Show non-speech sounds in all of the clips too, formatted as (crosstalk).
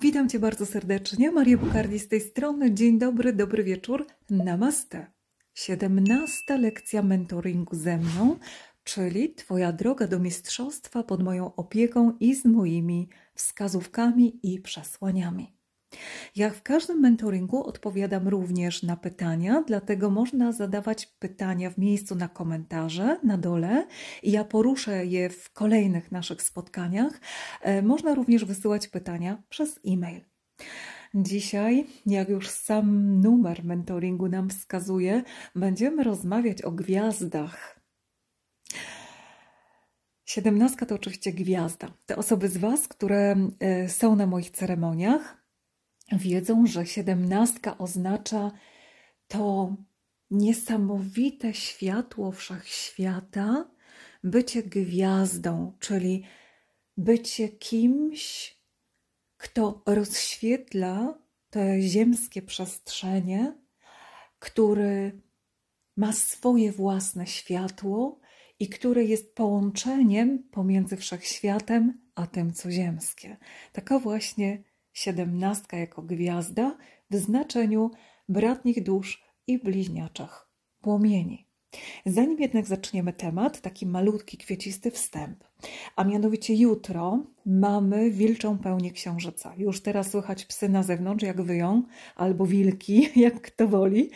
Witam Cię bardzo serdecznie, Maria Bukardi z tej strony. Dzień dobry, dobry wieczór, namaste. 17 lekcja mentoringu ze mną, czyli Twoja droga do mistrzostwa pod moją opieką i z moimi wskazówkami i przesłaniami. Jak w każdym mentoringu odpowiadam również na pytania, dlatego można zadawać pytania w miejscu na komentarze na dole i ja poruszę je w kolejnych naszych spotkaniach. E, można również wysyłać pytania przez e-mail. Dzisiaj, jak już sam numer mentoringu nam wskazuje, będziemy rozmawiać o gwiazdach. Siedemnastka to oczywiście gwiazda. Te osoby z Was, które e, są na moich ceremoniach, wiedzą, że siedemnastka oznacza to niesamowite światło wszechświata, bycie gwiazdą, czyli bycie kimś, kto rozświetla te ziemskie przestrzenie, który ma swoje własne światło i które jest połączeniem pomiędzy wszechświatem a tym, co ziemskie. Taka właśnie siedemnastka jako gwiazda w znaczeniu bratnich dusz i bliźniaczych płomieni. Zanim jednak zaczniemy temat, taki malutki, kwiecisty wstęp, a mianowicie jutro mamy wilczą pełnię księżyca. Już teraz słychać psy na zewnątrz, jak wyją, albo wilki, (laughs) jak kto woli.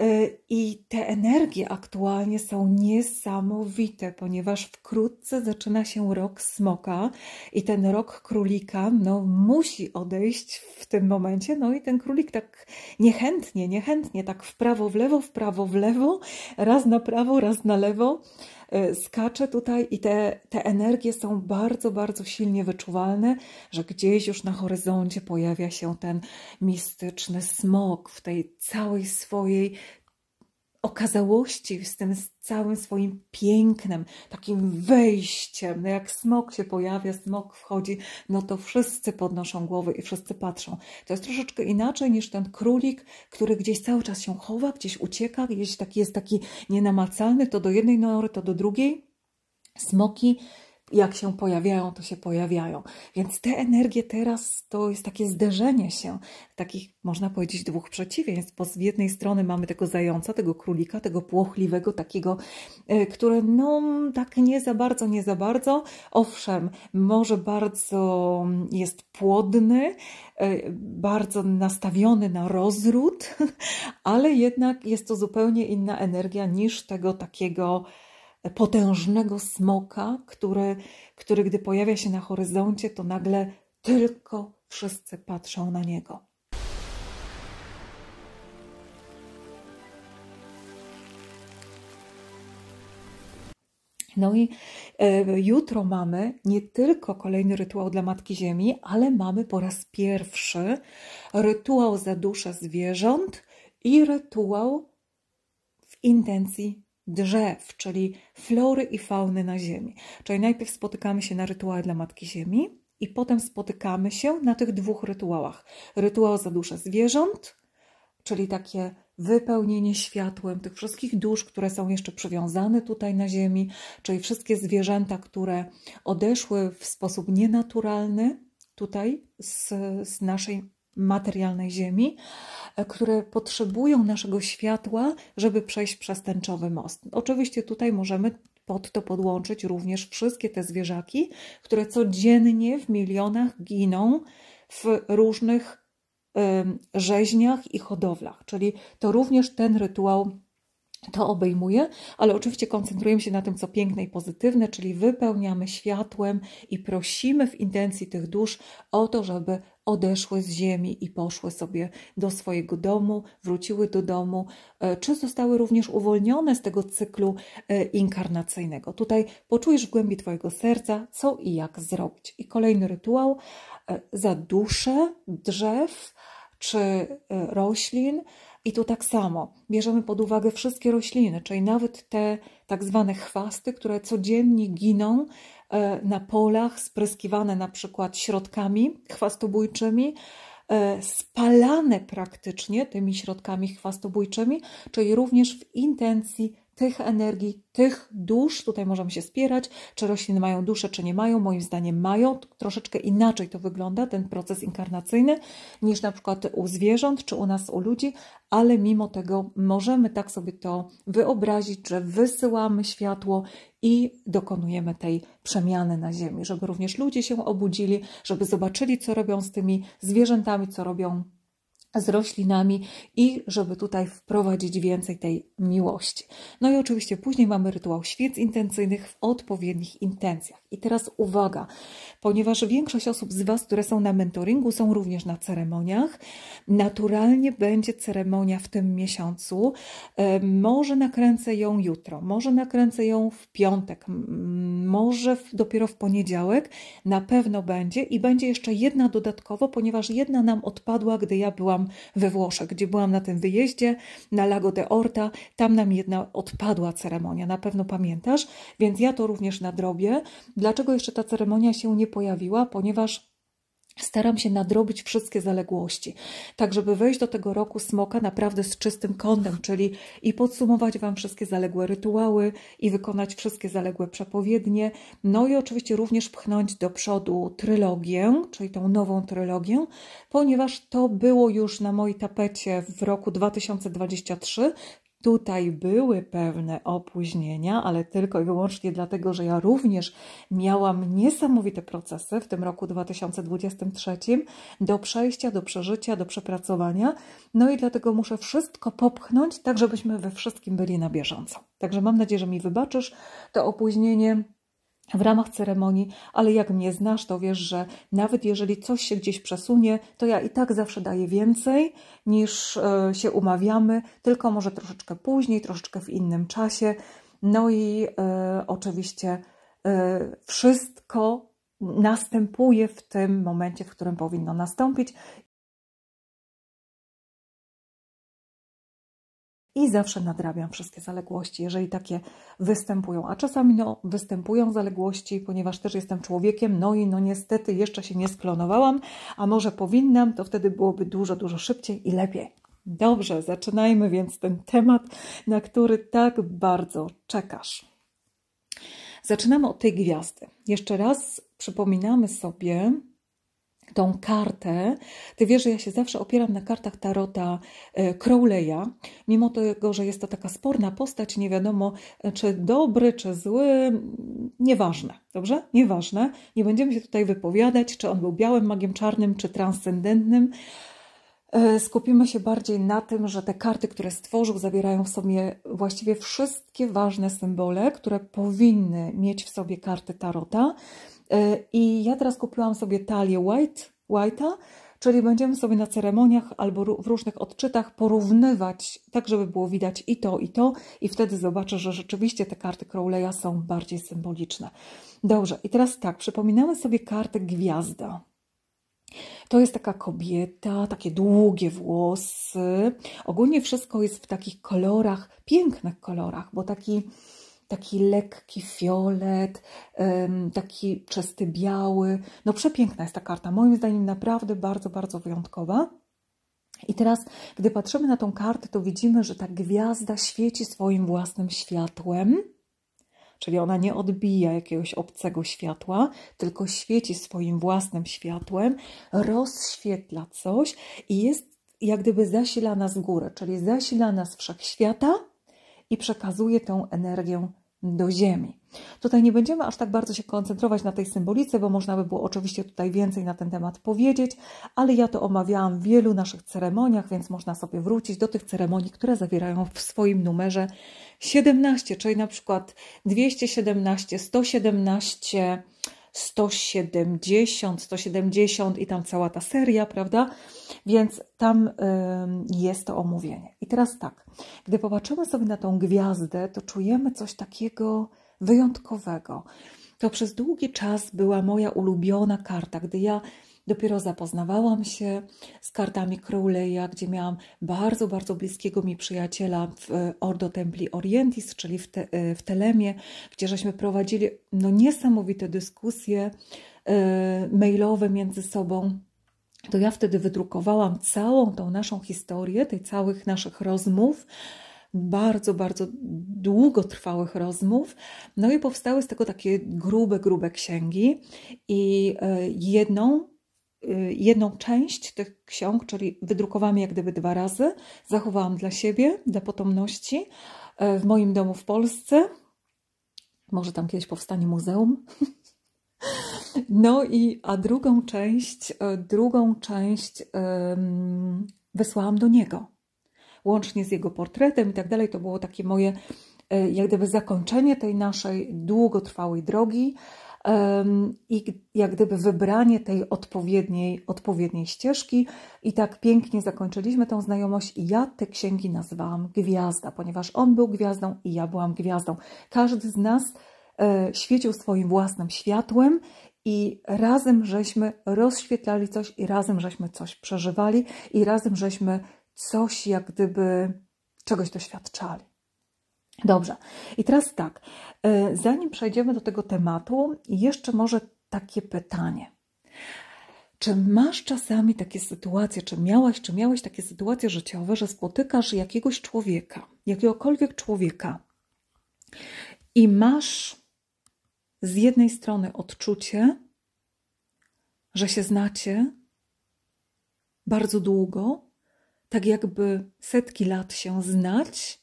E, I te energie aktualnie są niesamowite, ponieważ wkrótce zaczyna się rok smoka i ten rok królika no, musi odejść w tym momencie. No i ten królik tak niechętnie, niechętnie, tak w prawo, w lewo, w prawo, w lewo, raz na prawo, raz na lewo. Y, skacze tutaj i te, te energie są bardzo, bardzo silnie wyczuwalne, że gdzieś już na horyzoncie pojawia się ten mistyczny smok w tej całej swojej okazałości z tym z całym swoim pięknem, takim wejściem, no jak smok się pojawia, smok wchodzi, no to wszyscy podnoszą głowy i wszyscy patrzą. To jest troszeczkę inaczej niż ten królik, który gdzieś cały czas się chowa, gdzieś ucieka, gdzieś taki jest taki nienamacalny, to do jednej nory, to do drugiej. Smoki jak się pojawiają, to się pojawiają. Więc te energie teraz to jest takie zderzenie się takich, można powiedzieć, dwóch przeciwieństw, bo z jednej strony mamy tego zająca, tego królika, tego płochliwego, takiego, e, które no tak nie za bardzo, nie za bardzo. Owszem, może bardzo jest płodny, e, bardzo nastawiony na rozród, (laughs) ale jednak jest to zupełnie inna energia niż tego takiego potężnego smoka, który, który gdy pojawia się na horyzoncie, to nagle tylko wszyscy patrzą na niego. No i y, jutro mamy nie tylko kolejny rytuał dla Matki Ziemi, ale mamy po raz pierwszy rytuał za duszę zwierząt i rytuał w intencji drzew, czyli flory i fauny na Ziemi. Czyli najpierw spotykamy się na rytuale dla Matki Ziemi i potem spotykamy się na tych dwóch rytuałach. Rytuał za dusze zwierząt, czyli takie wypełnienie światłem tych wszystkich dusz, które są jeszcze przywiązane tutaj na Ziemi, czyli wszystkie zwierzęta, które odeszły w sposób nienaturalny tutaj z, z naszej materialnej Ziemi, e, które potrzebują naszego światła, żeby przejść przez tęczowy most. Oczywiście tutaj możemy pod to podłączyć również wszystkie te zwierzaki, które codziennie w milionach giną w różnych rzeźniach i hodowlach. Czyli to również ten rytuał to obejmuje, ale oczywiście koncentrujemy się na tym, co piękne i pozytywne, czyli wypełniamy światłem i prosimy w intencji tych dusz o to, żeby odeszły z ziemi i poszły sobie do swojego domu, wróciły do domu, e, czy zostały również uwolnione z tego cyklu e, inkarnacyjnego. Tutaj poczujesz w głębi Twojego serca, co i jak zrobić. I kolejny rytuał e, za duszę drzew czy roślin i tu tak samo bierzemy pod uwagę wszystkie rośliny, czyli nawet te tak zwane chwasty, które codziennie giną e, na polach, spryskiwane na przykład środkami chwastobójczymi, e, spalane praktycznie tymi środkami chwastobójczymi, czyli również w intencji tych energii, tych dusz, tutaj możemy się spierać, czy rośliny mają duszę, czy nie mają. Moim zdaniem mają. Troszeczkę inaczej to wygląda, ten proces inkarnacyjny, niż na przykład u zwierząt, czy u nas, u ludzi, ale mimo tego możemy tak sobie to wyobrazić, że wysyłamy światło i dokonujemy tej przemiany na Ziemi, żeby również ludzie się obudzili, żeby zobaczyli, co robią z tymi zwierzętami, co robią z roślinami i żeby tutaj wprowadzić więcej tej miłości. No i oczywiście później mamy rytuał świec intencyjnych w odpowiednich intencjach. I teraz uwaga, ponieważ większość osób z Was, które są na mentoringu, są również na ceremoniach, naturalnie będzie ceremonia w tym miesiącu. E, może nakręcę ją jutro, może nakręcę ją w piątek, może dopiero w poniedziałek, na pewno będzie i będzie jeszcze jedna dodatkowo, ponieważ jedna nam odpadła, gdy ja byłam byłam we Włoszech, gdzie byłam na tym wyjeździe, na Lago de Orta. Tam nam jedna odpadła ceremonia, na pewno pamiętasz, więc ja to również nadrobię. Dlaczego jeszcze ta ceremonia się nie pojawiła? Ponieważ Staram się nadrobić wszystkie zaległości, tak żeby wejść do tego roku smoka naprawdę z czystym kątem, czyli i podsumować Wam wszystkie zaległe rytuały, i wykonać wszystkie zaległe przepowiednie, no i oczywiście również pchnąć do przodu trylogię, czyli tą nową trylogię, ponieważ to było już na mojej tapecie w roku 2023, Tutaj były pewne opóźnienia, ale tylko i wyłącznie dlatego, że ja również miałam niesamowite procesy w tym roku 2023 do przejścia, do przeżycia, do przepracowania. No i dlatego muszę wszystko popchnąć, tak żebyśmy we wszystkim byli na bieżąco. Także mam nadzieję, że mi wybaczysz to opóźnienie w ramach ceremonii, ale jak mnie znasz, to wiesz, że nawet jeżeli coś się gdzieś przesunie, to ja i tak zawsze daję więcej niż e, się umawiamy, tylko może troszeczkę później, troszeczkę w innym czasie. No i e, oczywiście e, wszystko następuje w tym momencie, w którym powinno nastąpić i zawsze nadrabiam wszystkie zaległości, jeżeli takie występują. A czasami no, występują zaległości, ponieważ też jestem człowiekiem, no i no niestety jeszcze się nie sklonowałam, a może powinnam, to wtedy byłoby dużo, dużo szybciej i lepiej. Dobrze, zaczynajmy więc ten temat, na który tak bardzo czekasz. Zaczynamy od tej gwiazdy. Jeszcze raz przypominamy sobie, tą kartę. Ty wiesz, że ja się zawsze opieram na kartach Tarota e, Crowley'a, mimo tego, że jest to taka sporna postać, nie wiadomo e, czy dobry, czy zły, nieważne, dobrze? Nieważne. Nie będziemy się tutaj wypowiadać, czy on był białym magiem czarnym, czy transcendentnym. E, skupimy się bardziej na tym, że te karty, które stworzył, zawierają w sobie właściwie wszystkie ważne symbole, które powinny mieć w sobie karty Tarota E, I ja teraz kupiłam sobie talię White, White'a, czyli będziemy sobie na ceremoniach albo w różnych odczytach porównywać, tak żeby było widać i to, i to, i wtedy zobaczę, że rzeczywiście te karty Crowley'a są bardziej symboliczne. Dobrze, i teraz tak, przypominamy sobie kartę Gwiazda. To jest taka kobieta, takie długie włosy. Ogólnie wszystko jest w takich kolorach, pięknych kolorach, bo taki taki lekki fiolet, taki czysty biały. No przepiękna jest ta karta, moim zdaniem naprawdę bardzo, bardzo wyjątkowa. I teraz, gdy patrzymy na tą kartę, to widzimy, że ta gwiazda świeci swoim własnym światłem, czyli ona nie odbija jakiegoś obcego światła, tylko świeci swoim własnym światłem, rozświetla coś i jest jak gdyby zasilana z góry, czyli zasilana z wszechświata i przekazuje tę energię do ziemi. Tutaj nie będziemy aż tak bardzo się koncentrować na tej symbolice, bo można by było oczywiście tutaj więcej na ten temat powiedzieć, ale ja to omawiałam w wielu naszych ceremoniach, więc można sobie wrócić do tych ceremonii, które zawierają w swoim numerze 17, czyli na przykład 217, 117, 170, 170 i tam cała ta seria, prawda? Więc tam jest to omówienie. I teraz tak, gdy popatrzymy sobie na tą gwiazdę, to czujemy coś takiego wyjątkowego. To przez długi czas była moja ulubiona karta, gdy ja Dopiero zapoznawałam się z kartami Crowley'a, gdzie miałam bardzo, bardzo bliskiego mi przyjaciela w e, Ordo Templi Orientis, czyli w, te, e, w Telemie, gdzie żeśmy prowadzili no, niesamowite dyskusje e, mailowe między sobą to ja wtedy wydrukowałam całą tą naszą historię, tej całych naszych rozmów, bardzo, bardzo długotrwałych rozmów. No i powstały z tego takie grube, grube księgi. I jedną Y, jedną część tych ksiąg, czyli wydrukowałam jak gdyby dwa razy, zachowałam dla siebie, dla potomności y, w moim domu w Polsce. Może tam kiedyś powstanie muzeum. (laughs) No i a drugą część, y, drugą część wysłałam do niego. Łącznie z jego portretem i tak dalej. To było takie moje jak gdyby zakończenie tej naszej długotrwałej drogi i jak gdyby wybranie tej odpowiedniej, odpowiedniej ścieżki. I tak pięknie zakończyliśmy tą znajomość i ja te księgi nazwałam Gwiazda, ponieważ on był gwiazdą i ja byłam gwiazdą. Każdy z nas e, świecił swoim własnym światłem i razem żeśmy rozświetlali coś i razem żeśmy coś przeżywali i razem żeśmy coś jak gdyby czegoś doświadczali. Dobrze. I teraz tak, y, zanim przejdziemy do tego tematu, jeszcze może takie pytanie. Czy masz czasami takie sytuacje, czy miałaś, czy miałeś takie sytuacje życiowe, że spotykasz jakiegoś człowieka, jakiegokolwiek człowieka i masz z jednej strony odczucie, że się znacie bardzo długo, tak jakby setki lat się znać,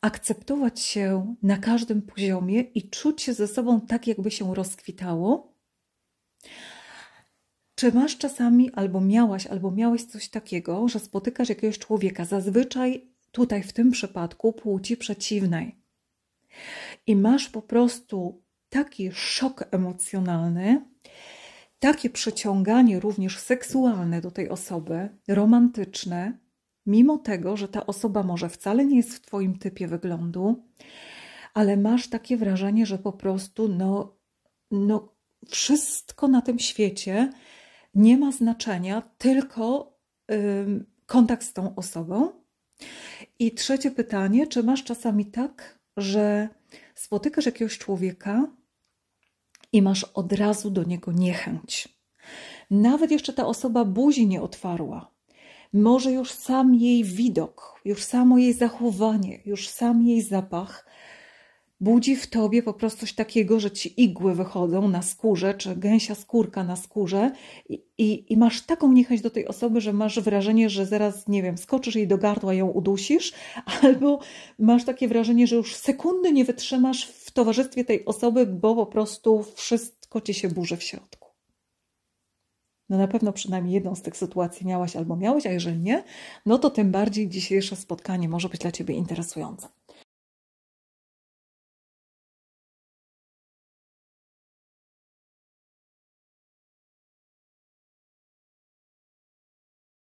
akceptować się na każdym poziomie i czuć się ze sobą tak, jakby się rozkwitało? Czy masz czasami, albo miałaś, albo miałeś coś takiego, że spotykasz jakiegoś człowieka, zazwyczaj tutaj w tym przypadku płci przeciwnej, i masz po prostu taki szok emocjonalny, takie przyciąganie również seksualne do tej osoby, romantyczne, mimo tego, że ta osoba może wcale nie jest w Twoim typie wyglądu, ale masz takie wrażenie, że po prostu no, no wszystko na tym świecie nie ma znaczenia, tylko kontakt z tą osobą. I trzecie pytanie, czy masz czasami tak, że spotykasz jakiegoś człowieka i masz od razu do niego niechęć? Nawet jeszcze ta osoba buzi nie otwarła, może już sam jej widok, już samo jej zachowanie, już sam jej zapach budzi w tobie po prostu coś takiego, że ci igły wychodzą na skórze, czy gęsia skórka na skórze, i, i, i, masz taką niechęć do tej osoby, że masz wrażenie, że zaraz, nie wiem, skoczysz jej do gardła, ją udusisz, (laughs) albo masz takie wrażenie, że już sekundy nie wytrzymasz w towarzystwie tej osoby, bo po prostu wszystko ci się burzy w środku no na pewno przynajmniej jedną z tych sytuacji miałaś albo miałeś, a jeżeli nie, no to tym bardziej dzisiejsze spotkanie może być dla Ciebie interesujące.